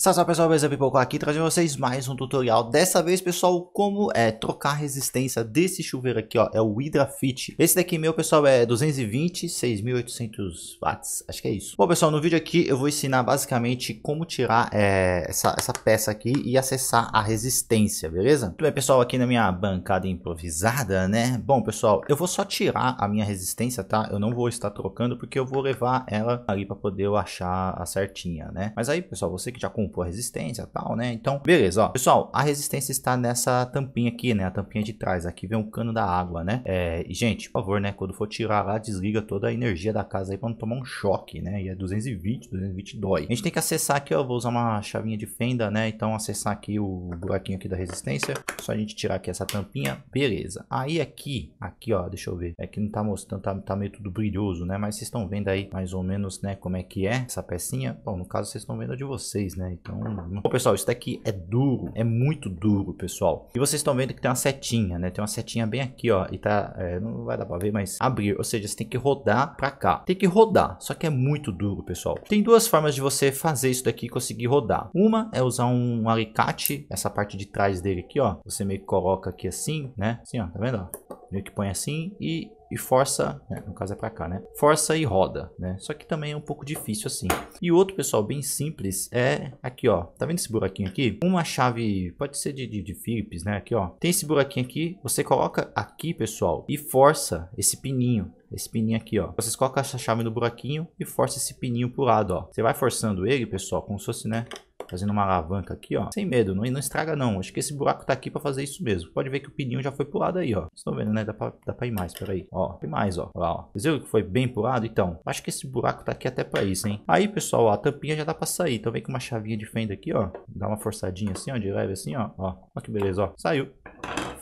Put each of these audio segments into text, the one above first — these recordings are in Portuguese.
Salve pessoal, beleza? Pipoco aqui trazendo vocês mais um tutorial. Dessa vez, pessoal, como é trocar a resistência desse chuveiro aqui, ó, é o Hydra Fit. Esse daqui meu, pessoal, é 220, 6.800 watts, acho que é isso. Bom, pessoal, no vídeo aqui eu vou ensinar basicamente como tirar é, essa, essa peça aqui e acessar a resistência, beleza? Tudo bem, pessoal, aqui na minha bancada improvisada, né? Bom, pessoal, eu vou só tirar a minha resistência, tá? Eu não vou estar trocando porque eu vou levar ela ali para poder eu achar a certinha, né? Mas aí, pessoal, você que já comprou a resistência tal, né? Então, beleza, ó. Pessoal, a resistência está nessa tampinha aqui, né? A tampinha de trás. Aqui vem um cano da água, né? É, e, gente, por favor, né? Quando for tirar lá, desliga toda a energia da casa aí pra não tomar um choque, né? E é 220, 220 dói. A gente tem que acessar aqui, ó. Vou usar uma chavinha de fenda, né? Então, acessar aqui o buraquinho aqui da resistência. Só a gente tirar aqui essa tampinha. Beleza. Aí aqui, aqui, ó. Deixa eu ver. É que não tá mostrando, tá, tá meio tudo brilhoso, né? Mas vocês estão vendo aí mais ou menos, né? Como é que é essa pecinha. Bom, no caso, vocês estão vendo a de vocês, né? Então, tá Pô, pessoal, isso daqui é duro, é muito duro, pessoal. E vocês estão vendo que tem uma setinha, né? Tem uma setinha bem aqui, ó, e tá, é, não vai dar pra ver, mas abrir, ou seja, você tem que rodar pra cá. Tem que rodar, só que é muito duro, pessoal. Tem duas formas de você fazer isso daqui e conseguir rodar. Uma é usar um alicate, essa parte de trás dele aqui, ó. Você meio que coloca aqui assim, né? Assim, ó, tá vendo? Meio que põe assim e e força, né, no caso é para cá, né? Força e roda, né? Só que também é um pouco difícil assim. E outro, pessoal, bem simples é aqui, ó. Tá vendo esse buraquinho aqui? Uma chave, pode ser de, de, de Philips, né? Aqui, ó. Tem esse buraquinho aqui, você coloca aqui, pessoal, e força esse pininho esse pininho aqui, ó. Vocês colocam essa chave no buraquinho e força esse pininho pro lado, ó. Você vai forçando ele, pessoal, como se fosse, né, fazendo uma alavanca aqui, ó. Sem medo, não, não estraga não. Acho que esse buraco tá aqui pra fazer isso mesmo. Pode ver que o pininho já foi pulado aí, ó. Vocês estão vendo, né? Dá pra, dá pra ir mais, peraí. Ó, tem mais, ó. Olha lá, ó. Vocês viram que foi bem pulado. Então, acho que esse buraco tá aqui até pra isso, hein? Aí, pessoal, ó, a tampinha já dá pra sair. Então vem com uma chavinha de fenda aqui, ó. Dá uma forçadinha assim, ó, de leve assim, ó. Ó, ó que beleza, ó. Saiu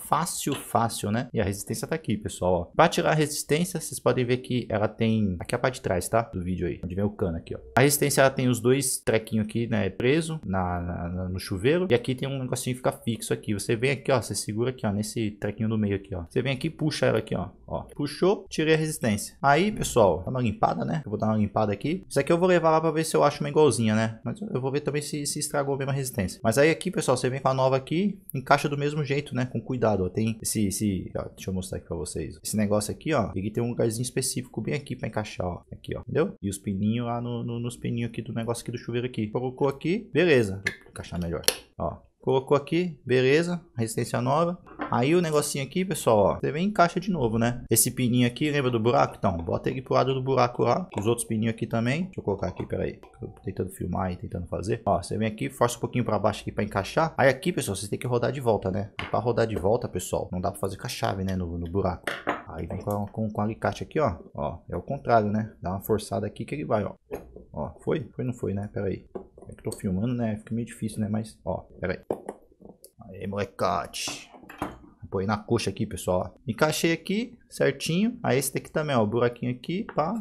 fácil, fácil, né? E a resistência tá aqui, pessoal, ó. Pra tirar a resistência, vocês podem ver que ela tem... Aqui a parte de trás, tá? Do vídeo aí, onde vem o cano aqui, ó. A resistência, ela tem os dois trequinhos aqui, né? É preso na, na, no chuveiro. E aqui tem um negocinho que fica fixo aqui. Você vem aqui, ó. Você segura aqui, ó. Nesse trequinho do meio aqui, ó. Você vem aqui e puxa ela aqui, ó. Ó, puxou, tirei a resistência. Aí, pessoal, dá uma limpada, né? Eu vou dar uma limpada aqui. Isso aqui eu vou levar lá pra ver se eu acho uma igualzinha, né? Mas eu vou ver também se, se estragou mesmo a mesma resistência. Mas aí aqui, pessoal, você vem com a nova aqui, encaixa do mesmo jeito, né? Com cuidado ó, tem esse, esse ó, deixa eu mostrar aqui pra vocês. Esse negócio aqui, ó, tem que ter um lugarzinho específico bem aqui pra encaixar, ó, aqui, ó, entendeu? E os pininhos lá no, no, nos pininhos aqui do negócio aqui do chuveiro aqui. Colocou aqui, beleza. Vou encaixar melhor, ó. Colocou aqui, beleza, resistência nova. Aí o negocinho aqui, pessoal, ó, você vem encaixa de novo, né? Esse pininho aqui, lembra do buraco? Então, bota ele pro lado do buraco lá. Os outros pininhos aqui também. Deixa eu colocar aqui, peraí. Tô tentando filmar e tentando fazer. Ó, você vem aqui, força um pouquinho pra baixo aqui pra encaixar. Aí aqui, pessoal, você tem que rodar de volta, né? E pra rodar de volta, pessoal, não dá pra fazer com a chave, né? No, no buraco. Aí vem com, com, com o alicate aqui, ó. Ó, é o contrário, né? Dá uma forçada aqui que ele vai, ó. Ó, foi? Foi não foi, né? Peraí tô filmando, né? Fica meio difícil, né? Mas, ó, peraí. aí. Aê, molecote. Põe na coxa aqui, pessoal. Encaixei aqui certinho. Aí esse daqui também, ó. buraquinho aqui, pá.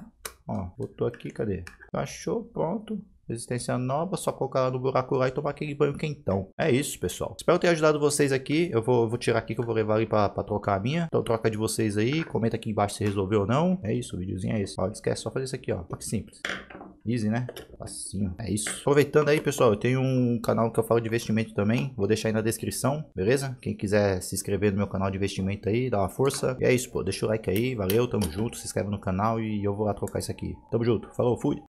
Ó, botou aqui, cadê? Encaixou, pronto. Resistência nova, só colocar lá no buraco lá e tomar aquele banho quentão. É isso, pessoal. Espero ter ajudado vocês aqui. Eu vou, vou tirar aqui que eu vou levar ali pra, pra, trocar a minha. Então troca de vocês aí. Comenta aqui embaixo se resolveu ou não. É isso, o videozinho é esse. Ó, esquece só fazer isso aqui, ó. Simples. Easy, né? Assim, é isso. Aproveitando aí, pessoal, eu tenho um canal que eu falo de investimento também. Vou deixar aí na descrição, beleza? Quem quiser se inscrever no meu canal de investimento aí, dá uma força. E é isso, pô. Deixa o like aí, valeu, tamo junto. Se inscreve no canal e eu vou lá trocar isso aqui. Tamo junto. Falou, fui!